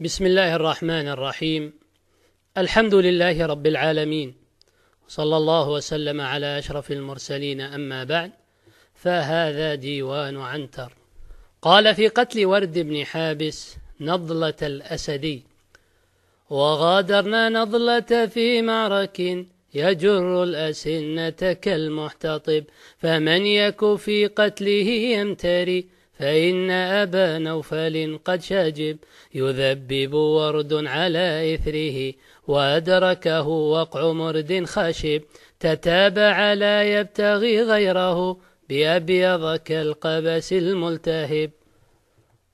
بسم الله الرحمن الرحيم الحمد لله رب العالمين صلى الله وسلم على أشرف المرسلين أما بعد فهذا ديوان عنتر قال في قتل ورد بن حابس نضلة الأسدي وغادرنا نضلة في معرك يجر الأسنة كالمحتطب فمن يك في قتله يمتري فإن أبا نوفل قد شجب يذبب ورد على إثره وأدركه وقع مرد خشب تتابع لا يبتغي غيره بأبيض كالقبس الملتهب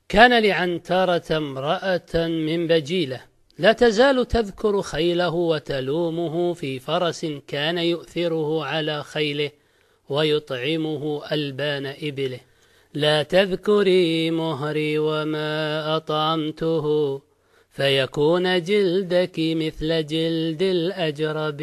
كان لعنترة امرأة من بجيلة لا تزال تذكر خيله وتلومه في فرس كان يؤثره على خيله ويطعمه ألبان إبله لا تذكري مهري وما أطعمته فيكون جلدك مثل جلد الأجرب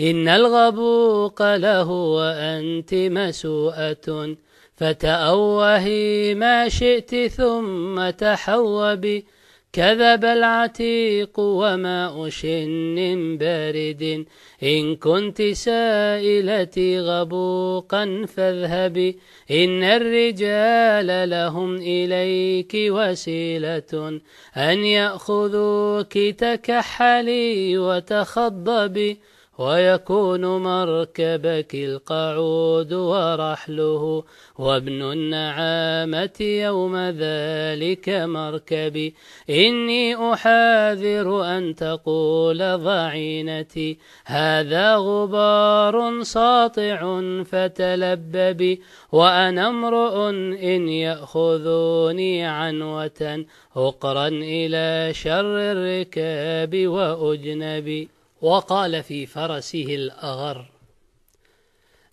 إن الغبوق له وأنت مسوءة فتأوهي ما شئت ثم تحوبي كذب العتيق وماء شن بارد إن كنت سائلتي غبوقا فاذهبي إن الرجال لهم إليك وسيلة أن يأخذوك تكحلي وتخضبي ويكون مركبك القعود ورحله وابن النعامة يوم ذلك مركبي إني أحاذر أن تقول ضعينتي هذا غبار ساطع فتلببي وأنا امرؤ إن يأخذوني عنوة أقرا إلى شر الركاب وأجنبي وقال في فرسه الأغر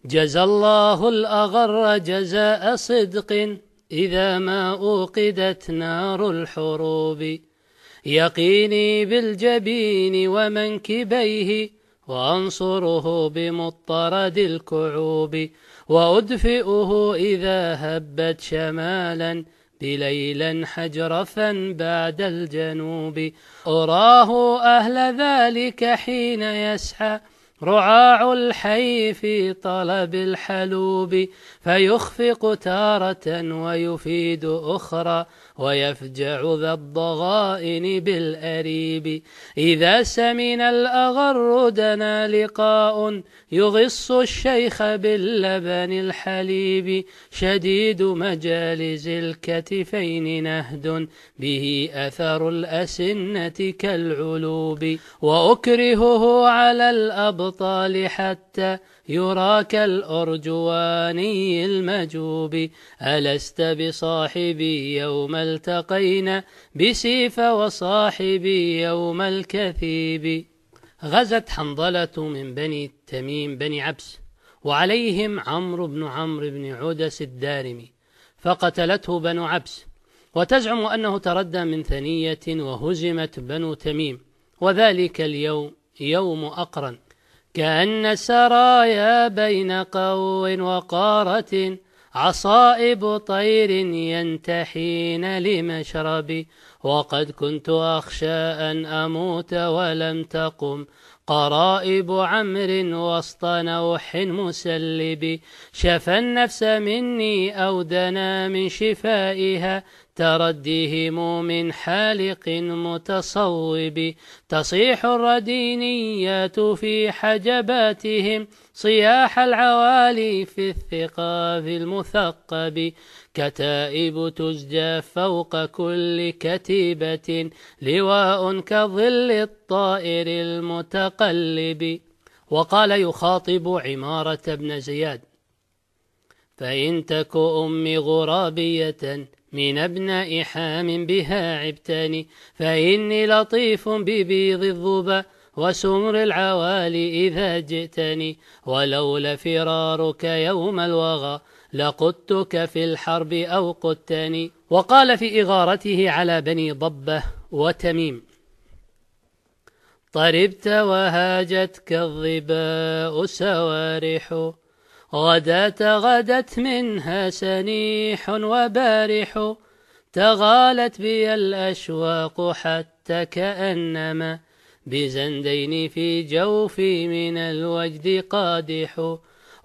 جزى الله الأغر جزاء صدق إذا ما أوقدت نار الحروب يقيني بالجبين ومنكبيه وأنصره بمطرد الكعوب وأدفئه إذا هبت شمالاً بليلا حجرفا بعد الجنوب أراه أهل ذلك حين يسعى رعاع الحي في طلب الحلوب فيخفق تارة ويفيد أخرى ويفجع ذا الضغائن بالأريب إذا سمن الأغر دنا لقاء يغص الشيخ باللبن الحليب شديد مجالز الكتفين نهد به أثر الأسنة كالعلوب وأكرهه على الأبطال الأبطال حتى يراك الأرجواني المجوب ألست بصاحبي يوم التقينا بسيف وصاحبي يوم الكثيب غزت حنظلة من بني تميم بني عبس وعليهم عمرو بن عمرو بن عدس الدارمي فقتلته بنو عبس وتزعم أنه تردى من ثنية وهزمت بنو تميم وذلك اليوم يوم أقرن كأن السرايا بين قو وقارة عصائب طير ينتحين لمشربي وقد كنت أخشى أن أموت ولم تقم قرائب عمر وسط نوح مسلب شفى النفس مني أو دنا من شفائها ترديهم من حالق متصوب تصيح الردينيات في حجباتهم صياح العوالي في الثقاب المثقب كتائب تزجى فوق كل كتيبة لواء كظل الطائر المتقلب وقال يخاطب عمارة بن زياد فإن تك أمي غرابية من أبناء حام بها عبتاني فإني لطيف ببيض الظبا وسمر العوالي إذا جئتني ولولا فرارك يوم الوغى لقدتك في الحرب أو قدتني وقال في إغارته على بني ضبة وتميم طربت وهاجتك الظباء سوارح غدت غدت منها سنيح وبارح تغالت بي الأشواق حتى كأنما بزندين في جوفي من الوجد قادح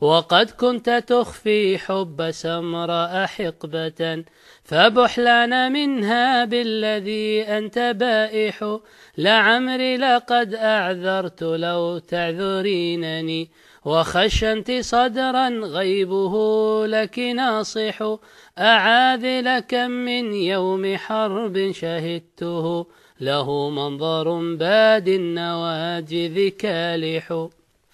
وقد كنت تخفي حب سمراء حقبة فبح لنا منها بالذي أنت بائح لعمري لقد أعذرت لو تعذرينني وخشنت صدرا غيبه لك ناصح أعاذ كم من يوم حرب شهدته له منظر باد النواجذ كالح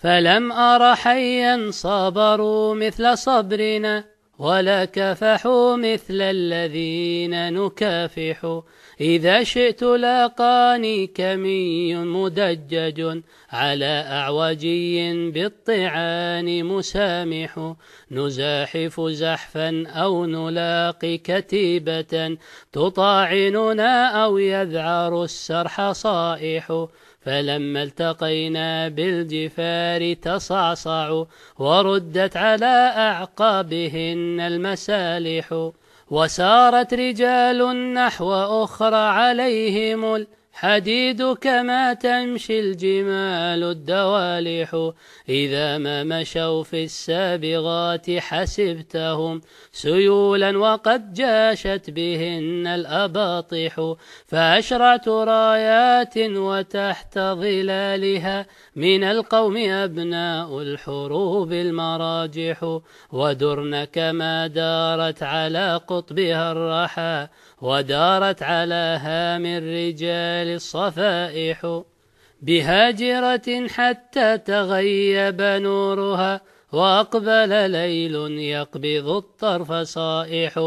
فلم أر حيا صبروا مثل صبرنا ولا كفحوا مثل الذين نكافح إذا شئت لاقاني كمي مدجج على أعوجي بالطعان مسامح نزاحف زحفا أو نلاقي كتيبة تطاعننا أو يذعر السرح صائح فلما التقينا بالجفار تصعصعوا وردت على أعقابهن المسالح وسارت رجال نحو أخرى عليهم حديدك ما تمشي الجمال الدوالح إذا ما مشوا في السابغات حسبتهم سيولا وقد جاشت بهن الأباطح فأشرعت رايات وتحت ظلالها من القوم أبناء الحروب المراجح ودرن كما دارت على قطبها الرحى ودارت على هام الرجال للصفائح بهاجرة حتى تغيب نورها وأقبل ليل يقبض الطرف صائح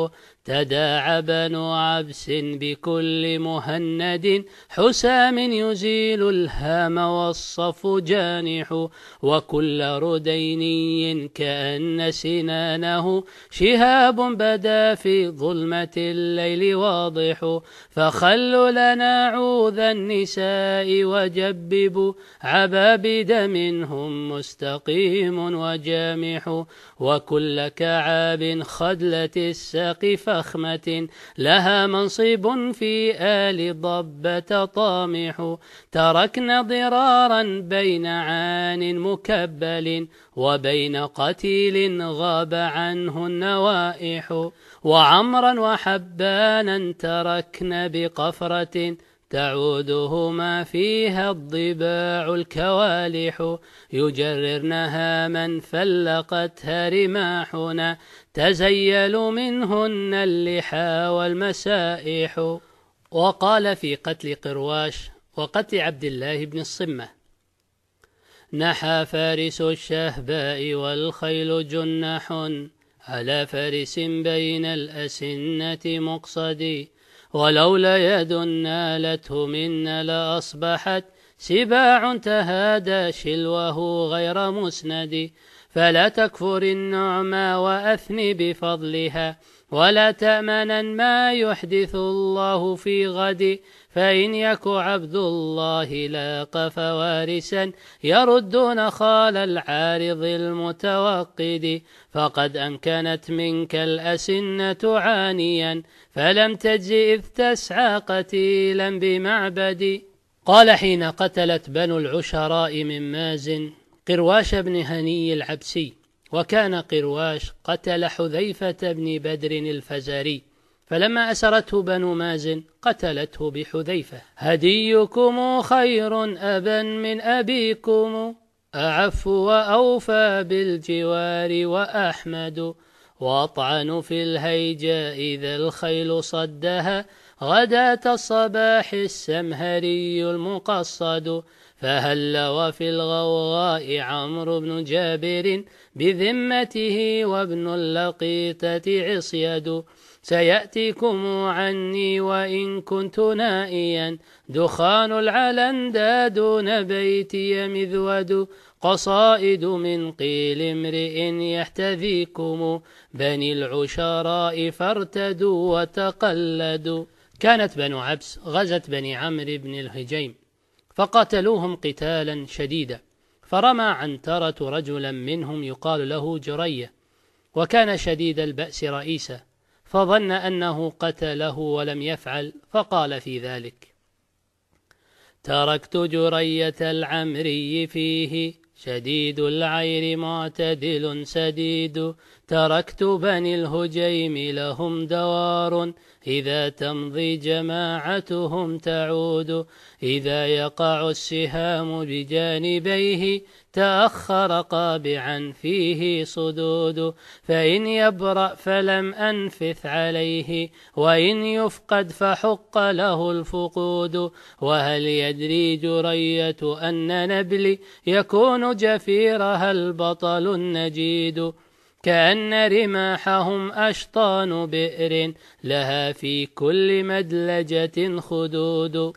تداعى بنو عبس بكل مهند حسام يزيل الهام والصف جانح وكل رديني كأن سنانه شهاب بدا في ظلمة الليل واضح فخلوا لنا عوذ النساء وجببوا عبابد منهم مستقيم وجامح وكل كعاب خدلة الساق فخمة لها منصب في آل ضبة طامح تركنا ضرارا بين عان مكبل وبين قتيل غاب عنه النوائح وعمرا وحبانا تركنا بقفرة تعودهما فيها الضباع الكوالح يجررنها من فلقتها رماحنا تزيل منهن اللحى والمسائح وقال في قتل قرواش وقتل عبد الله بن الصمة نحى فارس الشهباء والخيل جناح على فارس بين الأسنة مقصدي ولولا يد نالته منا لأصبحت سباع تهادى شلوه غير مسند فلا تكفر النعمى واثني بفضلها ولا تأمنن ما يحدث الله في غد فإن يك عبد الله لاق فوارسا يردون خال العارض المتوقد فقد أنكنت منك الأسنة عانيا فلم تجي إذ تسعى قتيلا بمعبد قال حين قتلت بنو العشراء من مازن قرواش بن هني العبسي وكان قرواش قتل حذيفة بن بدر الفزاري فلما أسرته بنو مازن قتلته بحذيفة هديكم خير أبا من أبيكم أعف وأوفى بالجوار وأحمد وأطعن في الهيجاء إذا الخيل صدها غداة الصباح السمهري المقصد فهل وفي الغوغاء عمرو بن جابر بذمته وابن اللقيطة عصيد سيأتيكم عني وإن كنت نائيا دخان العلندا دون بيتي مذود قصائد من قيل امرئ يحتذيكم بني العشراء فارتدوا وتقلدوا كانت بنو عبس غزت بني عمرو بن الهجيم فقاتلوهم قتالا شديدا فرمى عنترة رجلا منهم يقال له جرية وكان شديد البأس رئيسا فظن أنه قتله ولم يفعل فقال في ذلك تركت جرية العمري فيه شديد العير معتدل سديد تركت بني الهجيم لهم دوار إذا تمضي جماعتهم تعود إذا يقع السهام بجانبيه تأخر قابعا فيه صدود فإن يبرأ فلم أنفث عليه وإن يفقد فحق له الفقود وهل يدري جرية أن نبلي يكون جفيرها البطل النجيد كأن رماحهم أشطان بئر لها في كل مدلجة خدود